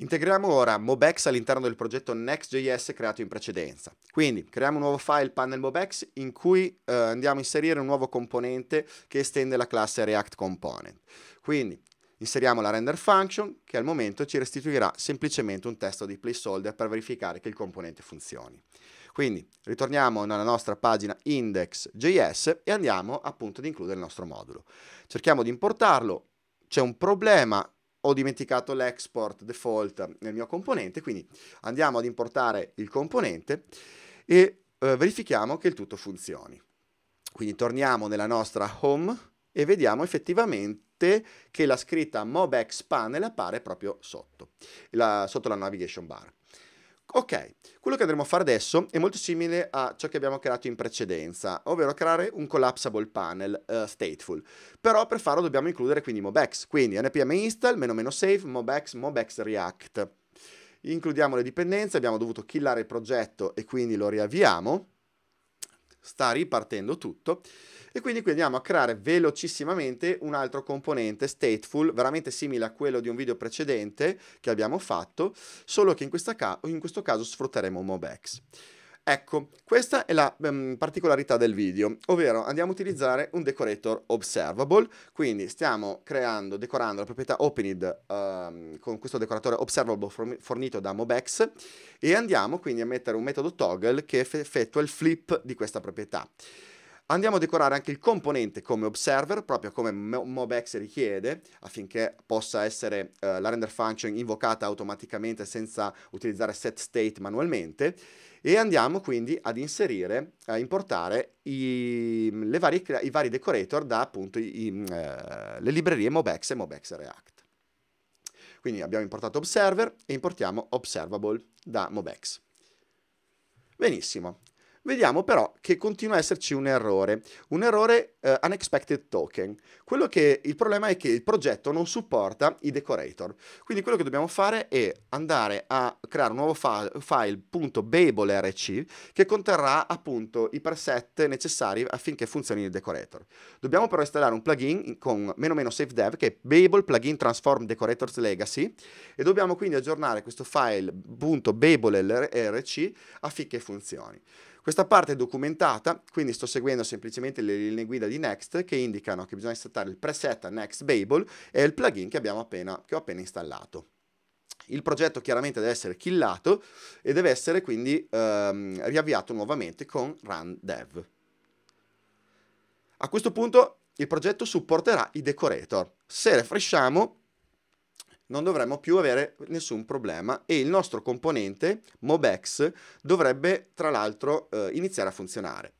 Integriamo ora Mobex all'interno del progetto Next.js creato in precedenza. Quindi creiamo un nuovo file panel Mobex in cui eh, andiamo a inserire un nuovo componente che estende la classe React Component. Quindi inseriamo la render function che al momento ci restituirà semplicemente un testo di placeholder per verificare che il componente funzioni. Quindi ritorniamo nella nostra pagina index.js e andiamo appunto ad includere il nostro modulo. Cerchiamo di importarlo, c'è un problema ho dimenticato l'export default nel mio componente, quindi andiamo ad importare il componente e eh, verifichiamo che il tutto funzioni. Quindi torniamo nella nostra home e vediamo effettivamente che la scritta mobexpanel appare proprio sotto, la, sotto la navigation bar. Ok, quello che andremo a fare adesso è molto simile a ciò che abbiamo creato in precedenza, ovvero creare un collapsible panel uh, stateful. Però per farlo dobbiamo includere quindi mobex, quindi npm install, meno meno save, mobex, mobex react. Includiamo le dipendenze, abbiamo dovuto killare il progetto e quindi lo riavviamo sta ripartendo tutto e quindi qui andiamo a creare velocissimamente un altro componente stateful veramente simile a quello di un video precedente che abbiamo fatto solo che in, ca in questo caso sfrutteremo Mobex. Ecco, questa è la um, particolarità del video, ovvero andiamo a utilizzare un decorator observable, quindi stiamo creando, decorando la proprietà openid um, con questo decoratore observable fornito da Mobex e andiamo quindi a mettere un metodo toggle che effettua il flip di questa proprietà. Andiamo a decorare anche il componente come observer, proprio come MobX richiede, affinché possa essere eh, la render function invocata automaticamente senza utilizzare set state manualmente. E andiamo quindi ad inserire, a importare i, varie, i vari decorator da appunto i, mm, eh, le librerie MobX e MobX React. Quindi abbiamo importato observer e importiamo observable da MobX. Benissimo, Vediamo però che continua a esserci un errore, un errore uh, unexpected token. Quello che il problema è che il progetto non supporta i decorator. Quindi quello che dobbiamo fare è andare a creare un nuovo file, file.babelrc che conterrà appunto i preset necessari affinché funzioni il decorator. Dobbiamo però installare un plugin con meno meno safe dev che è Babel plugin transform decorators legacy e dobbiamo quindi aggiornare questo file.babelrc affinché funzioni. Questa parte è documentata, quindi sto seguendo semplicemente le linee guida di Next che indicano che bisogna installare il preset Next Babel e il plugin che, appena, che ho appena installato. Il progetto chiaramente deve essere killato e deve essere quindi ehm, riavviato nuovamente con run dev. A questo punto il progetto supporterà i decorator. Se refresciamo, non dovremmo più avere nessun problema e il nostro componente Mobex dovrebbe tra l'altro eh, iniziare a funzionare.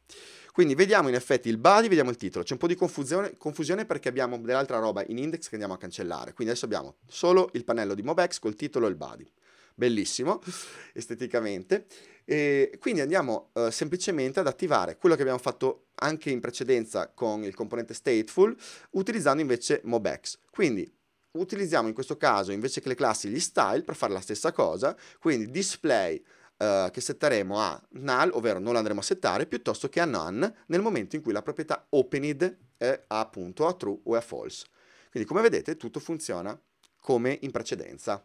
Quindi vediamo in effetti il body, vediamo il titolo. C'è un po' di confusione, confusione perché abbiamo dell'altra roba in index che andiamo a cancellare. Quindi adesso abbiamo solo il pannello di Mobex col titolo e il body. Bellissimo, esteticamente. E quindi andiamo eh, semplicemente ad attivare quello che abbiamo fatto anche in precedenza con il componente stateful, utilizzando invece Mobex. Quindi utilizziamo in questo caso invece che le classi gli style per fare la stessa cosa, quindi display eh, che setteremo a null, ovvero non andremo a settare, piuttosto che a none nel momento in cui la proprietà opened è appunto a true o a false. Quindi come vedete tutto funziona come in precedenza.